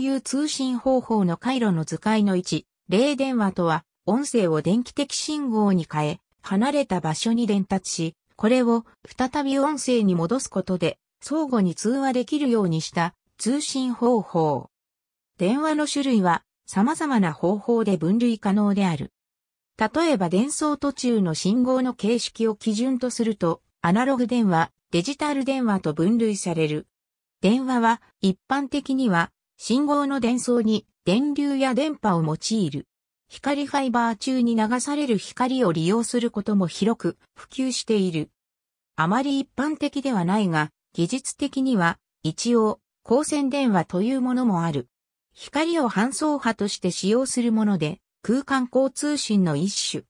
いう通信方法の回路の図解の位置、例電話とは、音声を電気的信号に変え、離れた場所に伝達し、これを再び音声に戻すことで、相互に通話できるようにした通信方法。電話の種類は様々な方法で分類可能である。例えば伝送途中の信号の形式を基準とすると、アナログ電話、デジタル電話と分類される。電話は一般的には信号の伝送に電流や電波を用いる。光ファイバー中に流される光を利用することも広く普及している。あまり一般的ではないが、技術的には一応光線電話というものもある。光を搬送波として使用するもので、空間交通信の一種。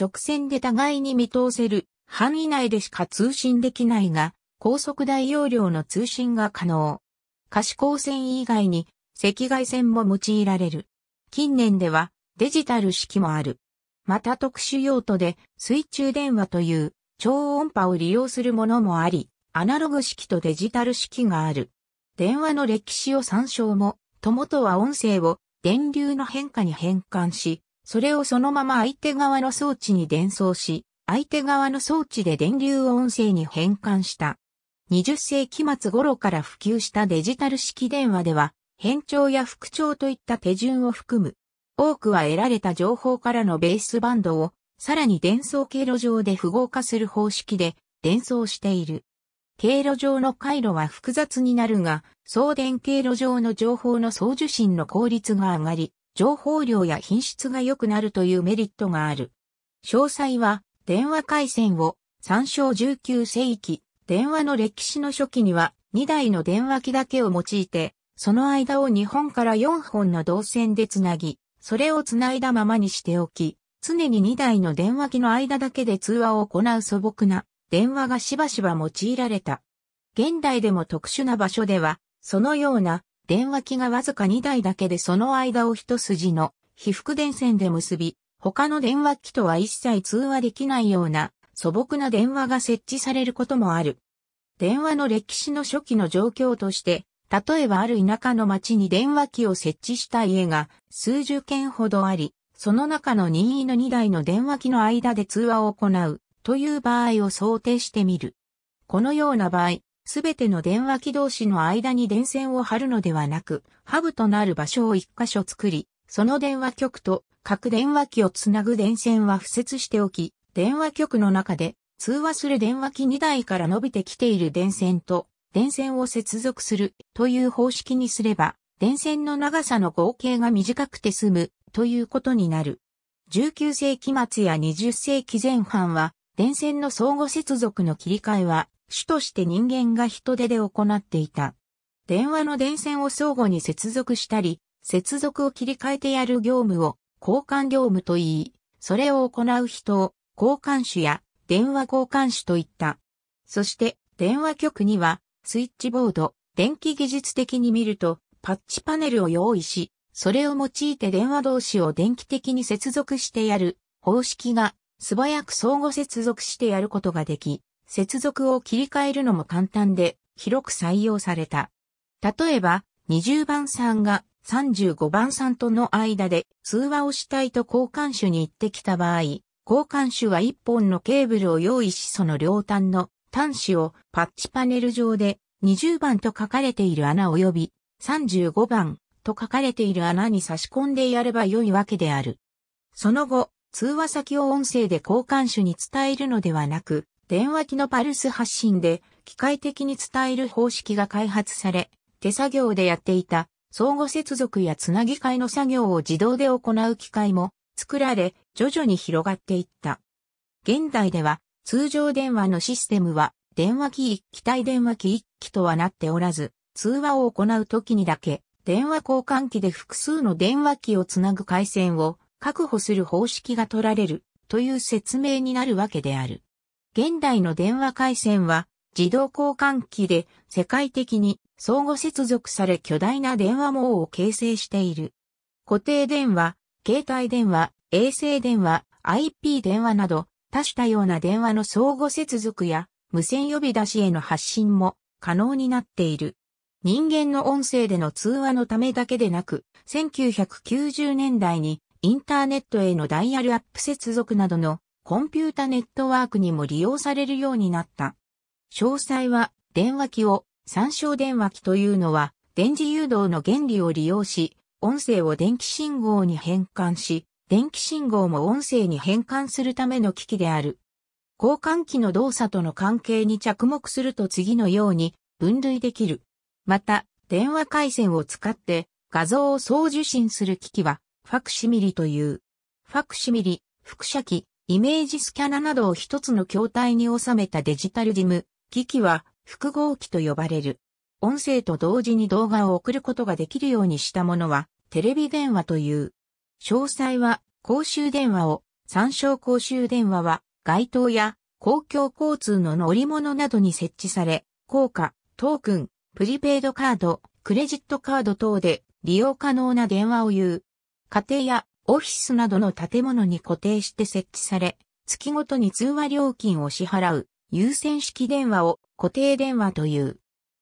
直線で互いに見通せる範囲内でしか通信できないが、高速大容量の通信が可能。可視光線以外に赤外線も用いられる。近年ではデジタル式もある。また特殊用途で水中電話という超音波を利用するものもあり、アナログ式とデジタル式がある。電話の歴史を参照も、友とは音声を電流の変化に変換し、それをそのまま相手側の装置に伝送し、相手側の装置で電流を音声に変換した20世紀末頃から普及したデジタル式電話では、変調や復調といった手順を含む。多くは得られた情報からのベースバンドを、さらに伝送経路上で符号化する方式で伝送している。経路上の回路は複雑になるが、送電経路上の情報の送受信の効率が上がり、情報量や品質が良くなるというメリットがある。詳細は電話回線を参照19世紀電話の歴史の初期には2台の電話機だけを用いて、その間を2本から4本の導線でつなぎ、それをつないだままにしておき、常に2台の電話機の間だけで通話を行う素朴な電話がしばしば用いられた。現代でも特殊な場所では、そのような電話機がわずか2台だけでその間を一筋の被覆電線で結び、他の電話機とは一切通話できないような素朴な電話が設置されることもある。電話の歴史の初期の状況として、例えばある田舎の町に電話機を設置した家が数十件ほどあり、その中の任意の2台の電話機の間で通話を行うという場合を想定してみる。このような場合、すべての電話機同士の間に電線を張るのではなく、ハブとなる場所を一箇所作り、その電話局と各電話機をつなぐ電線は付設しておき、電話局の中で通話する電話機2台から伸びてきている電線と電線を接続するという方式にすれば電線の長さの合計が短くて済むということになる。19世紀末や20世紀前半は電線の相互接続の切り替えは主として人間が人手で行っていた。電話の電線を相互に接続したり、接続を切り替えてやる業務を交換業務といい、それを行う人を交換手や電話交換手といった。そして電話局にはスイッチボード、電気技術的に見るとパッチパネルを用意し、それを用いて電話同士を電気的に接続してやる方式が素早く相互接続してやることができ、接続を切り替えるのも簡単で広く採用された。例えば、20番さんが35番さんとの間で通話をしたいと交換手に行ってきた場合、交換手は1本のケーブルを用意しその両端の端子をパッチパネル上で20番と書かれている穴及び35番と書かれている穴に差し込んでやれば良いわけである。その後、通話先を音声で交換手に伝えるのではなく、電話機のパルス発信で機械的に伝える方式が開発され、手作業でやっていた相互接続やつなぎ替えの作業を自動で行う機械も作られ、徐々に広がっていった。現代では通常電話のシステムは電話機一機対電話機一機とはなっておらず、通話を行う時にだけ電話交換機で複数の電話機をつなぐ回線を確保する方式が取られるという説明になるわけである。現代の電話回線は自動交換機で世界的に相互接続され巨大な電話網を形成している。固定電話、携帯電話、衛星電話、IP 電話など、多種多様な電話の相互接続や無線呼び出しへの発信も可能になっている。人間の音声での通話のためだけでなく、1990年代にインターネットへのダイヤルアップ接続などのコンピュータネットワークにも利用されるようになった。詳細は電話機を参照電話機というのは電磁誘導の原理を利用し、音声を電気信号に変換し、電気信号も音声に変換するための機器である。交換器の動作との関係に着目すると次のように分類できる。また、電話回線を使って画像を送受信する機器は、ファクシミリという。ファクシミリ、複写機、イメージスキャナなどを一つの筐体に収めたデジタルジム、機器は複合機と呼ばれる。音声と同時に動画を送ることができるようにしたものは、テレビ電話という。詳細は公衆電話を、参照公衆電話は街灯や公共交通の乗り物などに設置され、硬貨、トークン、プリペイドカード、クレジットカード等で利用可能な電話を言う。家庭やオフィスなどの建物に固定して設置され、月ごとに通話料金を支払う優先式電話を固定電話という。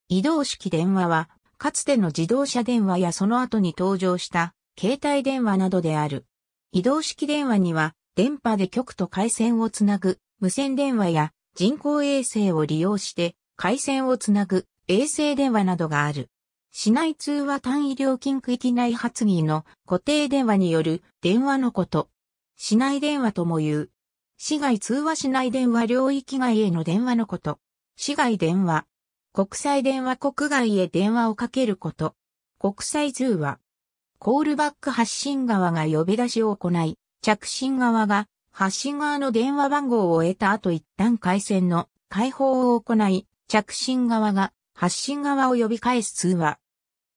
移動式電話は、かつての自動車電話やその後に登場した携帯電話などである。移動式電話には、電波で局と回線をつなぐ無線電話や人工衛星を利用して回線をつなぐ衛星電話などがある。市内通話単位料金区域内発議の固定電話による電話のこと。市内電話とも言う。市外通話市内電話領域外への電話のこと。市外電話。国際電話国外へ電話をかけること。国際通話。コールバック発信側が呼び出しを行い、着信側が発信側の電話番号を得た後一旦回線の開放を行い、着信側が発信側を呼び返す通話。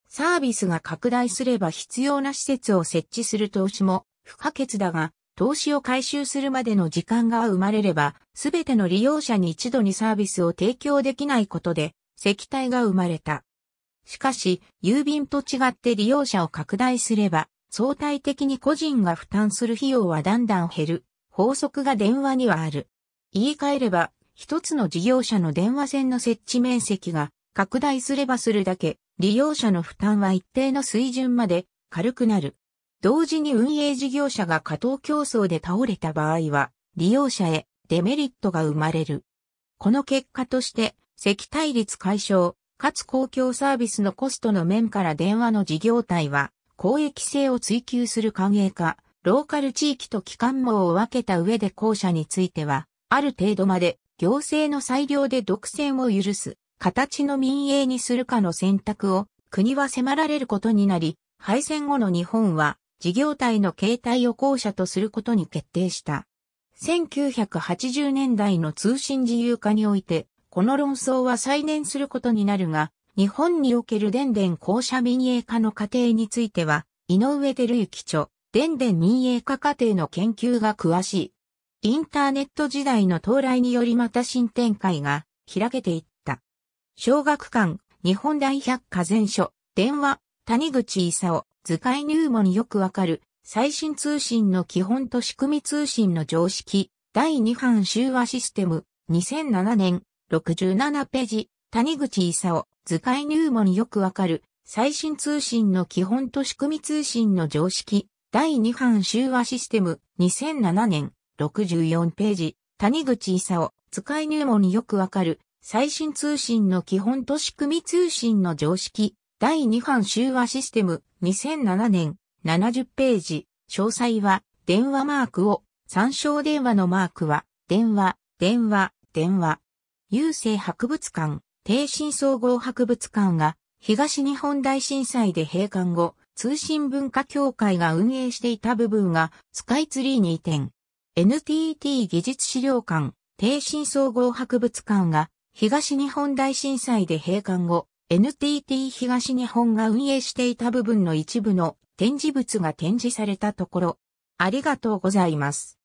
サービスが拡大すれば必要な施設を設置する投資も不可欠だが、投資を回収するまでの時間が生まれれば、すべての利用者に一度にサービスを提供できないことで、石体が生まれた。しかし、郵便と違って利用者を拡大すれば、相対的に個人が負担する費用はだんだん減る。法則が電話にはある。言い換えれば、一つの事業者の電話線の設置面積が拡大すればするだけ、利用者の負担は一定の水準まで軽くなる。同時に運営事業者が過当競争で倒れた場合は、利用者へデメリットが生まれる。この結果として、積対立解消、かつ公共サービスのコストの面から電話の事業体は、公益性を追求する歓迎化、ローカル地域と機関網を分けた上で後者については、ある程度まで行政の裁量で独占を許す、形の民営にするかの選択を国は迫られることになり、敗戦後の日本は事業体の形態を後者とすることに決定した。1980年代の通信自由化において、この論争は再燃することになるが、日本における電電公社民営化の過程については、井上照之著、電電民営化過程の研究が詳しい。インターネット時代の到来によりまた新展開が開けていった。小学館、日本大百科全書、電話、谷口勲、図解入門によくわかる、最新通信の基本と仕組み通信の常識、第2版集和システム、2007年、67ページ、谷口勲、図解入門よくわかる、最新通信の基本と仕組み通信の常識、第2版修和システム、2007年、64ページ、谷口勲、図解入門よくわかる、最新通信の基本と仕組み通信の常識、第2版修和システム、2007年、70ページ、詳細は、電話マークを、参照電話のマークは、電話、電話、電話。郵政博物館、低震総合博物館が、東日本大震災で閉館後、通信文化協会が運営していた部分が、スカイツリーに移転。NTT 技術資料館、低震総合博物館が、東日本大震災で閉館後、NTT 東日本が運営していた部分の一部の展示物が展示されたところ、ありがとうございます。